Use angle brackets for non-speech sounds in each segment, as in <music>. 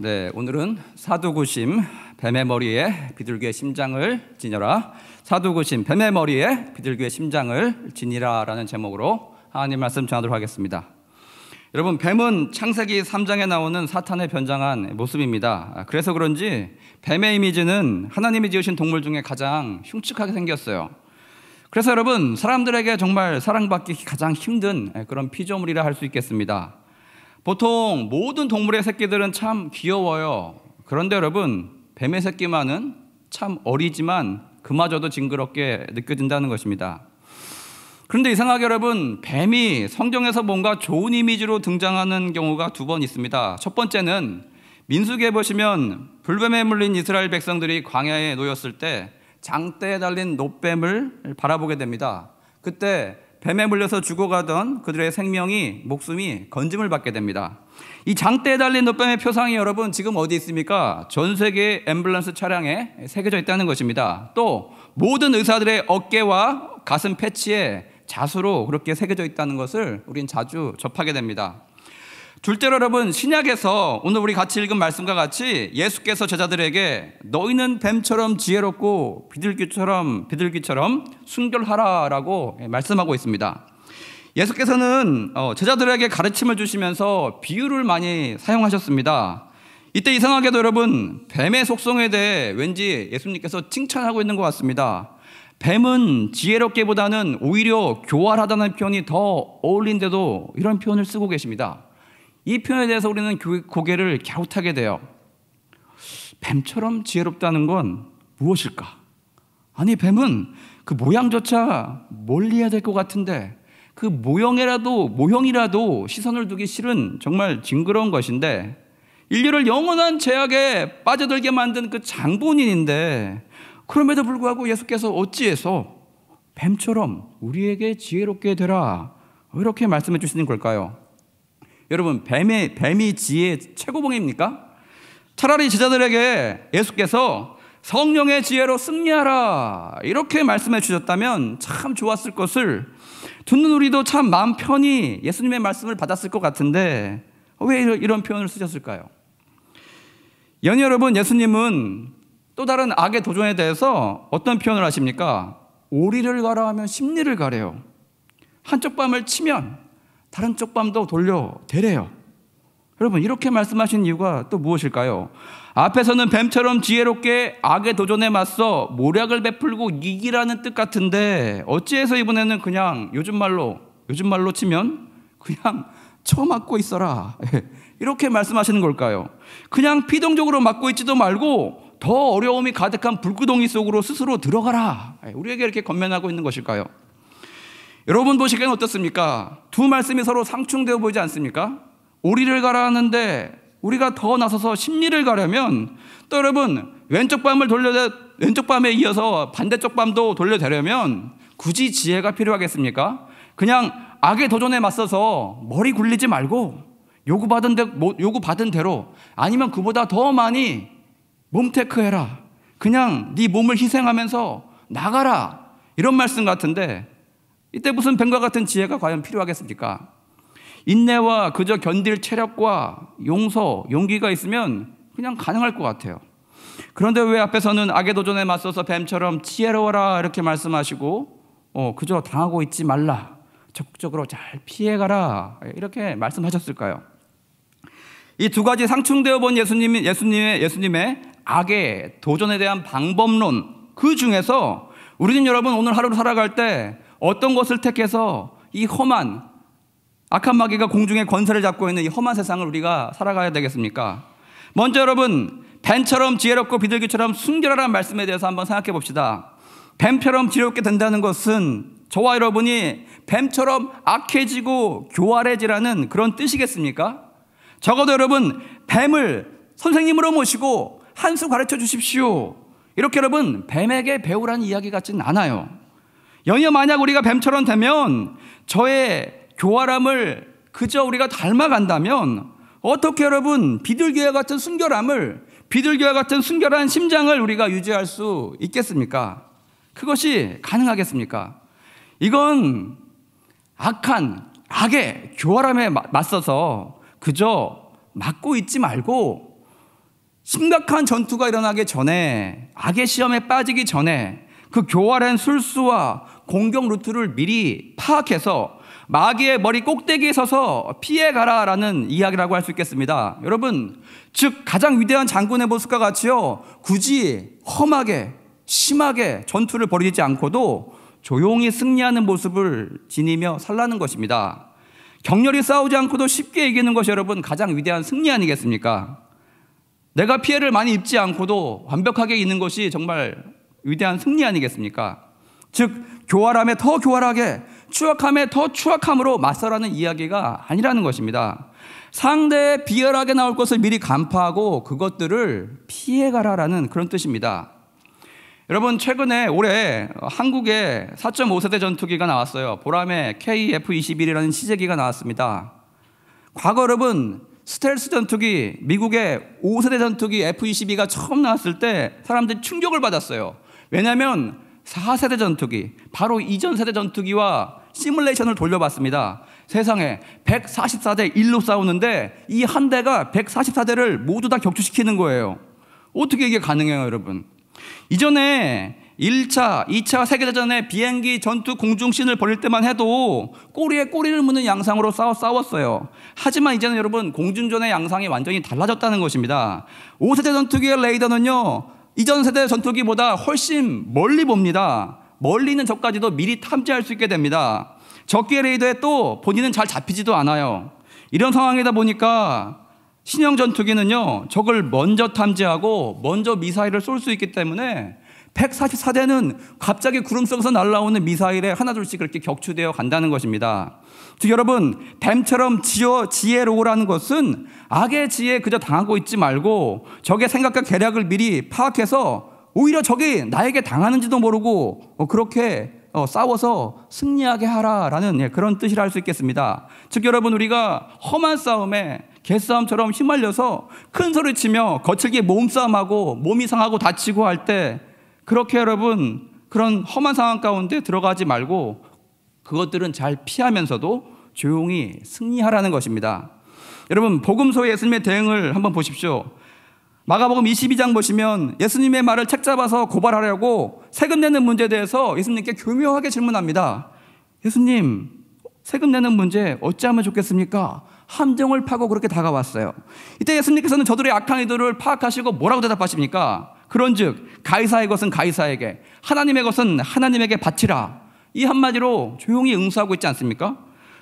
네, 오늘은 사두구심 뱀의 머리에 비둘기의 심장을 지녀라. 사두구심 뱀의 머리에 비둘기의 심장을 지니라라는 제목으로 하나님 말씀 전하도록 하겠습니다. 여러분, 뱀은 창세기 3장에 나오는 사탄의 변장한 모습입니다. 그래서 그런지 뱀의 이미지는 하나님이 지으신 동물 중에 가장 흉측하게 생겼어요. 그래서 여러분, 사람들에게 정말 사랑받기 가장 힘든 그런 피조물이라 할 수 있겠습니다. 보통 모든 동물의 새끼들은 참 귀여워요. 그런데 여러분, 뱀의 새끼만은 참 어리지만 그마저도 징그럽게 느껴진다는 것입니다. 그런데 이상하게 여러분, 뱀이 성경에서 뭔가 좋은 이미지로 등장하는 경우가 두 번 있습니다. 첫 번째는 민수기에 보시면 불뱀에 물린 이스라엘 백성들이 광야에 놓였을 때 장대에 달린 노뱀을 바라보게 됩니다. 그때 뱀에 물려서 죽어가던 그들의 생명이 목숨이 건짐을 받게 됩니다. 이 장대에 달린 노뱀의 표상이 여러분 지금 어디 있습니까? 전 세계 앰뷸런스 차량에 새겨져 있다는 것입니다. 또 모든 의사들의 어깨와 가슴 패치에 자수로 그렇게 새겨져 있다는 것을 우린 자주 접하게 됩니다. 둘째로 여러분 신약에서 오늘 우리 같이 읽은 말씀과 같이 예수께서 제자들에게 너희는 뱀처럼 지혜롭고 비둘기처럼 비둘기처럼 순결하라라고 말씀하고 있습니다. 예수께서는 어, 제자들에게 가르침을 주시면서 비유를 많이 사용하셨습니다. 이때 이상하게도 여러분 뱀의 속성에 대해 왠지 예수님께서 칭찬하고 있는 것 같습니다. 뱀은 지혜롭게보다는 오히려 교활하다는 표현이 더 어울린데도 이런 표현을 쓰고 계십니다. 이 표현에 대해서 우리는 고개를 갸웃하게 돼요. 뱀처럼 지혜롭다는 건 무엇일까? 아니, 뱀은 그 모양조차 멀리해야 될 것 같은데 그 모형이라도 모형이라도 시선을 두기 싫은 정말 징그러운 것인데 인류를 영원한 제약에 빠져들게 만든 그 장본인인데 그럼에도 불구하고 예수께서 어찌해서 뱀처럼 우리에게 지혜롭게 되라 이렇게 말씀해 주시는 걸까요? 여러분 뱀의 뱀이 지혜 최고봉입니까? 차라리 제자들에게 예수께서 성령의 지혜로 승리하라 이렇게 말씀해 주셨다면 참 좋았을 것을 듣는 우리도 참 마음 편히 예수님의 말씀을 받았을 것 같은데 왜 이런 표현을 쓰셨을까요? 연희 여러분 예수님은 또 다른 악의 도전에 대해서 어떤 표현을 하십니까? 오리를 가라 하면 심리를 가래요. 한쪽 밤을 치면 다른 쪽밤도 돌려대래요. 여러분, 이렇게 말씀하신 이유가 또 무엇일까요? 앞에서는 뱀처럼 지혜롭게 악의 도전에 맞서 모략을 베풀고 이기라는 뜻 같은데, 어찌해서 이번에는 그냥 요즘 말로, 요즘 말로 치면 그냥 쳐맞고 있어라. <laughs> 이렇게 말씀하시는 걸까요? 그냥 피동적으로 맞고 있지도 말고 더 어려움이 가득한 불구덩이 속으로 스스로 들어가라. 우리에게 이렇게 건면하고 있는 것일까요? 여러분 보시기에는 어떻습니까? 두 말씀이 서로 상충되어 보이지 않습니까? 오리를 가라 하는데 우리가 더 나서서 심리를 가려면 또 여러분 왼쪽 밤을 돌려 왼쪽 밤에 이어서 반대쪽 밤도 돌려대려면 굳이 지혜가 필요하겠습니까? 그냥 악의 도전에 맞서서 머리 굴리지 말고 요구받은 데, 뭐, 요구받은 대로 아니면 그보다 더 많이 몸테크해라. 그냥 네 몸을 희생하면서 나가라. 이런 말씀 같은데 이때 무슨 뱀과 같은 지혜가 과연 필요하겠습니까? 인내와 그저 견딜 체력과 용서, 용기가 있으면 그냥 가능할 것 같아요. 그런데 왜 앞에서는 악의 도전에 맞서서 뱀처럼 지혜로워라 이렇게 말씀하시고 어, 그저 당하고 있지 말라. 적극적으로 잘 피해가라. 이렇게 말씀하셨을까요? 이 두 가지 상충되어 본 예수님, 예수님의, 예수님의 악의 도전에 대한 방법론 그 중에서 우리는 여러분 오늘 하루를 살아갈 때 어떤 것을 택해서 이 험한 악한 마귀가 공중에 권세를 잡고 있는 이 험한 세상을 우리가 살아가야 되겠습니까? 먼저 여러분 뱀처럼 지혜롭고 비둘기처럼 순결하라는 말씀에 대해서 한번 생각해 봅시다. 뱀처럼 지혜롭게 된다는 것은 저와 여러분이 뱀처럼 악해지고 교활해지라는 그런 뜻이겠습니까? 적어도 여러분 뱀을 선생님으로 모시고 한 수 가르쳐 주십시오. 이렇게 여러분 뱀에게 배우라는 이야기 같진 않아요. 여이 만약 우리가 뱀처럼 되면 저의 교활함을 그저 우리가 닮아간다면 어떻게 여러분 비둘기와 같은 순결함을 비둘기와 같은 순결한 심장을 우리가 유지할 수 있겠습니까? 그것이 가능하겠습니까? 이건 악한 악의 교활함에 맞서서 그저 막고 있지 말고 심각한 전투가 일어나기 전에 악의 시험에 빠지기 전에 그 교활한 술수와 공격 루트를 미리 파악해서 마귀의 머리 꼭대기에 서서 피해가라라는 이야기라고 할 수 있겠습니다. 여러분, 즉 가장 위대한 장군의 모습과 같이요. 굳이 험하게, 심하게 전투를 벌이지 않고도 조용히 승리하는 모습을 지니며 살라는 것입니다. 격렬히 싸우지 않고도 쉽게 이기는 것이 여러분 가장 위대한 승리 아니겠습니까? 내가 피해를 많이 입지 않고도 완벽하게 있는 것이 정말 위대한 승리 아니겠습니까? 즉 교활함에 더 교활하게 추악함에 더 추악함으로 맞서라는 이야기가 아니라는 것입니다. 상대에 비열하게 나올 것을 미리 간파하고 그것들을 피해가라라는 그런 뜻입니다. 여러분 최근에 올해 한국에 4.5세대 전투기가 나왔어요. 보람의 KF-21이라는 시제기가 나왔습니다. 과거 여러분 스텔스 전투기 미국의 5세대 전투기 F-22가 처음 나왔을 때 사람들이 충격을 받았어요. 왜냐하면 4세대 전투기, 바로 이전 세대 전투기와 시뮬레이션을 돌려봤습니다. 세상에 144대 1로 싸우는데 이 한 대가 144대를 모두 다 격추시키는 거예요. 어떻게 이게 가능해요, 여러분? 이전에 1차, 2차 세계대전에 비행기 전투 공중신을 벌릴 때만 해도 꼬리에 꼬리를 무는 양상으로 싸워, 싸웠어요. 하지만 이제는 여러분 공중전의 양상이 완전히 달라졌다는 것입니다. 5세대 전투기의 레이더는요. 이전 세대 전투기보다 훨씬 멀리 봅니다. 멀리 있는 적까지도 미리 탐지할 수 있게 됩니다. 적기 레이더에 또 본인은 잘 잡히지도 않아요. 이런 상황이다 보니까 신형 전투기는요, 적을 먼저 탐지하고 먼저 미사일을 쏠 수 있기 때문에 144대는 갑자기 구름 속에서 날아오는 미사일에 하나둘씩 그렇게 격추되어 간다는 것입니다. 즉 여러분, 뱀처럼 지어 지혜로우라는 것은 악의 지혜 그저 당하고 있지 말고 적의 생각과 계략을 미리 파악해서 오히려 적이 나에게 당하는지도 모르고 어, 그렇게 어, 싸워서 승리하게 하라라는 예, 그런 뜻이라 할 수 있겠습니다. 즉 여러분 우리가 험한 싸움에 개싸움처럼 휘말려서 큰 소리 치며 거칠게 몸싸움하고 몸이 상하고 다치고 할때 그렇게 여러분 그런 험한 상황 가운데 들어가지 말고 그것들은 잘 피하면서도 조용히 승리하라는 것입니다. 여러분 복음서의 예수님의 대응을 한번 보십시오. 마가복음 22장 보시면 예수님의 말을 책 잡아서 고발하려고 세금 내는 문제에 대해서 예수님께 교묘하게 질문합니다. 예수님, 세금 내는 문제 어찌하면 좋겠습니까? 함정을 파고 그렇게 다가왔어요. 이때 예수님께서는 저들의 악한 의도를 파악하시고 뭐라고 대답하십니까? 그런즉 가이사의 것은 가이사에게 하나님의 것은 하나님에게 바치라. 이 한마디로 조용히 응수하고 있지 않습니까?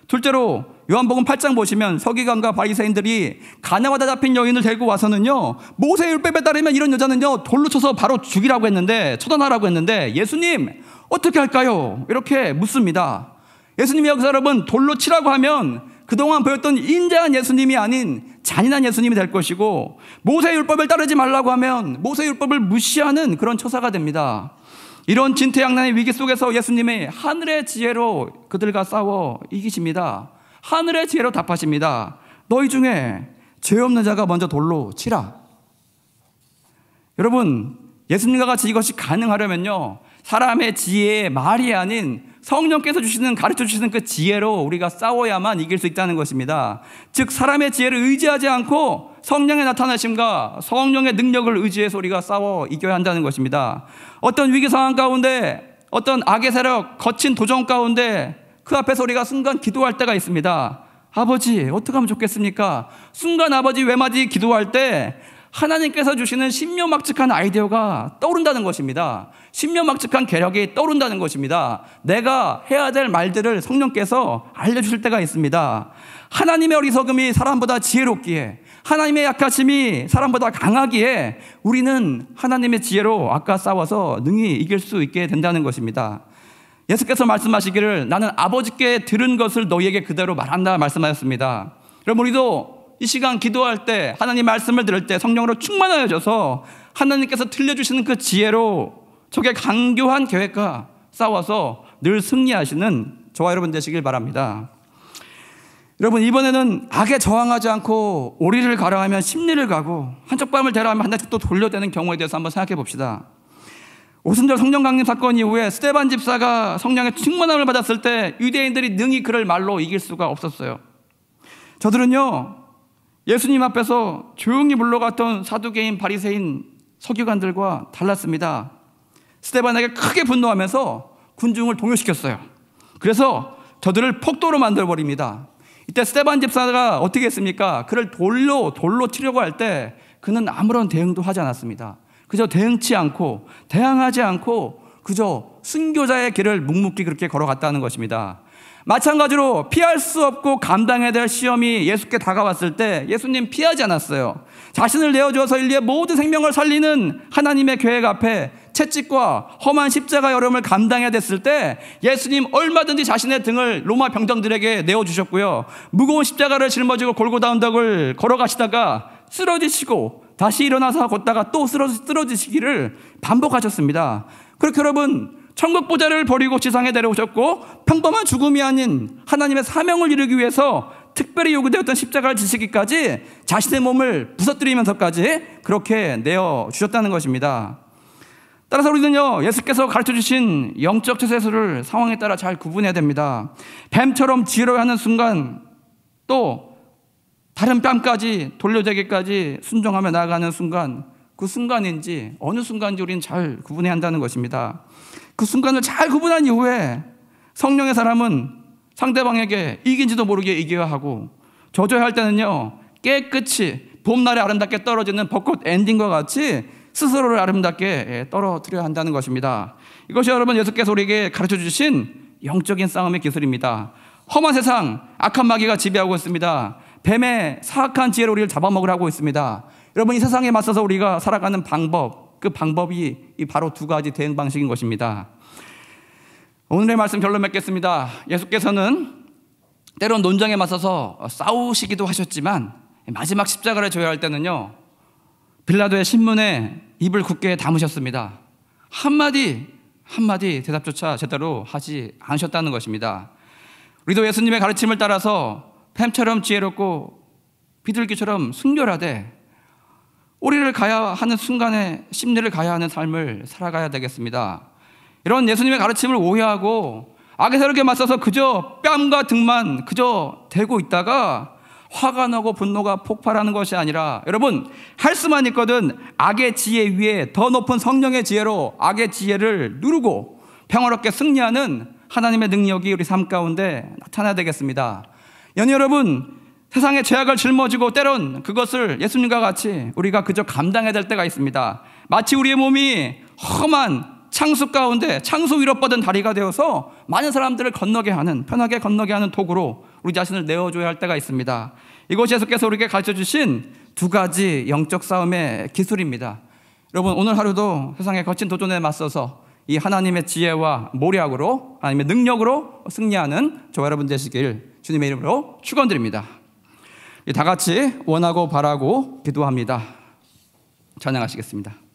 둘째로 요한복음 8장 보시면 서기관과 바리새인들이 가나와다 잡힌 여인을 데리고 와서는요 모세 율법에 따르면 이런 여자는요 돌로 쳐서 바로 죽이라고 했는데 처단하라고 했는데 예수님 어떻게 할까요? 이렇게 묻습니다. 예수님의 역사 서 여러분 돌로 치라고 하면 그동안 보였던 인자한 예수님이 아닌 잔인한 예수님이 될 것이고 모세 율법을 따르지 말라고 하면 모세 율법을 무시하는 그런 처사가 됩니다. 이런 진퇴양난의 위기 속에서 예수님이 하늘의 지혜로 그들과 싸워 이기십니다. 하늘의 지혜로 답하십니다. 너희 중에 죄 없는 자가 먼저 돌로 치라. 여러분, 예수님과 같이 이것이 가능하려면요. 사람의 지혜의 말이 아닌 성령께서 주시는 가르쳐 주시는 그 지혜로 우리가 싸워야만 이길 수 있다는 것입니다. 즉 사람의 지혜를 의지하지 않고 성령의 나타나심과 성령의 능력을 의지해서 우리가 싸워 이겨야 한다는 것입니다. 어떤 위기 상황 가운데 어떤 악의 세력 거친 도전 가운데 그 앞에서 우리가 순간 기도할 때가 있습니다. 아버지 어떻게 하면 좋겠습니까? 순간 아버지 외마디 기도할 때 하나님께서 주시는 신묘막측한 아이디어가 떠오른다는 것입니다. 신묘막측한 계략이 떠오른다는 것입니다. 내가 해야 될 말들을 성령께서 알려주실 때가 있습니다. 하나님의 어리석음이 사람보다 지혜롭기에 하나님의 약하심이 사람보다 강하기에 우리는 하나님의 지혜로 아까 싸워서 능히 이길 수 있게 된다는 것입니다. 예수께서 말씀하시기를 나는 아버지께 들은 것을 너희에게 그대로 말한다 말씀하셨습니다. 그럼 우리도 이 시간 기도할 때 하나님 말씀을 들을 때 성령으로 충만하여져서 하나님께서 틀려주시는그 지혜로 적의 강교한 계획과 싸워서 늘 승리하시는 저와 여러분 되시길 바랍니다. 여러분 이번에는 악에 저항하지 않고 오리를 가라하면 심리를 가고 한쪽 밤을 대라하면 한쪽 또 돌려대는 경우에 대해서 한번 생각해 봅시다. 오순절 성령 강림 사건 이후에 스테반 집사가 성령의 충만함을 받았을 때 유대인들이 능히 그를 말로 이길 수가 없었어요. 저들은요 예수님 앞에서 조용히 물러갔던 사두개인 바리새인 서기관들과 달랐습니다. 스테반에게 크게 분노하면서 군중을 동요시켰어요. 그래서 저들을 폭도로 만들어 버립니다. 이때 스테반 집사가 어떻게 했습니까? 그를 돌로 돌로 치려고 할 때 그는 아무런 대응도 하지 않았습니다. 그저 대응치 않고 대항하지 않고 그저 순교자의 길을 묵묵히 그렇게 걸어갔다는 것입니다. 마찬가지로 피할 수 없고 감당해야 될 시험이 예수께 다가왔을 때 예수님 피하지 않았어요. 자신을 내어주어서 인류의 모든 생명을 살리는 하나님의 계획 앞에 채찍과 험한 십자가 여름을 감당해야 됐을 때 예수님 얼마든지 자신의 등을 로마 병정들에게 내어주셨고요. 무거운 십자가를 짊어지고 골고다 운덕을 걸어가시다가 쓰러지시고 다시 일어나서 걷다가 또 쓰러지시기를 반복하셨습니다. 그렇게 여러분 천국 보좌를 버리고 지상에 내려오셨고 평범한 죽음이 아닌 하나님의 사명을 이루기 위해서 특별히 요구되었던 십자가를 지시기까지 자신의 몸을 부서뜨리면서까지 그렇게 내어 주셨다는 것입니다. 따라서 우리는요, 예수께서 가르쳐 주신 영적 처세술을 상황에 따라 잘 구분해야 됩니다. 뱀처럼 지려하는 순간 또 다른 뺨까지 돌려대기까지 순종하며 나아가는 순간 그 순간인지 어느 순간인지 우리는 잘 구분해야 한다는 것입니다. 그 순간을 잘 구분한 이후에 성령의 사람은 상대방에게 이긴지도 모르게 이겨야 하고 저조야할 때는요 깨끗이 봄날에 아름답게 떨어지는 벚꽃 엔딩과 같이 스스로를 아름답게 예, 떨어뜨려야 한다는 것입니다. 이것이 여러분 예수께서 우리에게 가르쳐 주신 영적인 싸움의 기술입니다. 험한 세상, 악한 마귀가 지배하고 있습니다. 뱀의 사악한 지혜로 우리를 잡아먹으려 하고 있습니다. 여러분 이 세상에 맞서서 우리가 살아가는 방법, 그 방법이 바로 두 가지 대응 방식인 것입니다. 오늘의 말씀 결론 맺겠습니다. 예수께서는 때론 논쟁에 맞서서 싸우시기도 하셨지만 마지막 십자가를 져야 할 때는요. 빌라도의 신문에 입을 굳게 담으셨습니다. 한마디 한마디 대답조차 제대로 하지 않으셨다는 것입니다. 우리도 예수님의 가르침을 따라서 뱀처럼 지혜롭고 비둘기처럼 순결하되 우리를 가야 하는 순간에 심리를 가야 하는 삶을 살아가야 되겠습니다. 이런 예수님의 가르침을 오해하고 악의 세력에 맞서서 그저 뺨과 등만 그저 대고 있다가 화가 나고 분노가 폭발하는 것이 아니라 여러분 할 수만 있거든 악의 지혜 위에 더 높은 성령의 지혜로 악의 지혜를 누르고 평화롭게 승리하는 하나님의 능력이 우리 삶 가운데 나타나야 되겠습니다. 여러분 세상의 죄악을 짊어지고 때론 그것을 예수님과 같이 우리가 그저 감당해야 될 때가 있습니다. 마치 우리의 몸이 험한 창수 가운데 창수 위로 뻗은 다리가 되어서 많은 사람들을 건너게 하는 편하게 건너게 하는 도구로 우리 자신을 내어줘야 할 때가 있습니다. 이곳이 예수께서 우리에게 가르쳐 주신 두 가지 영적 싸움의 기술입니다. 여러분 오늘 하루도 세상의 거친 도전에 맞서서 이 하나님의 지혜와 모략으로 하나님의 능력으로 승리하는 저와 여러분 되시길 주님의 이름으로 축원드립니다. 다 같이 원하고 바라고 기도합니다. 찬양하시겠습니다.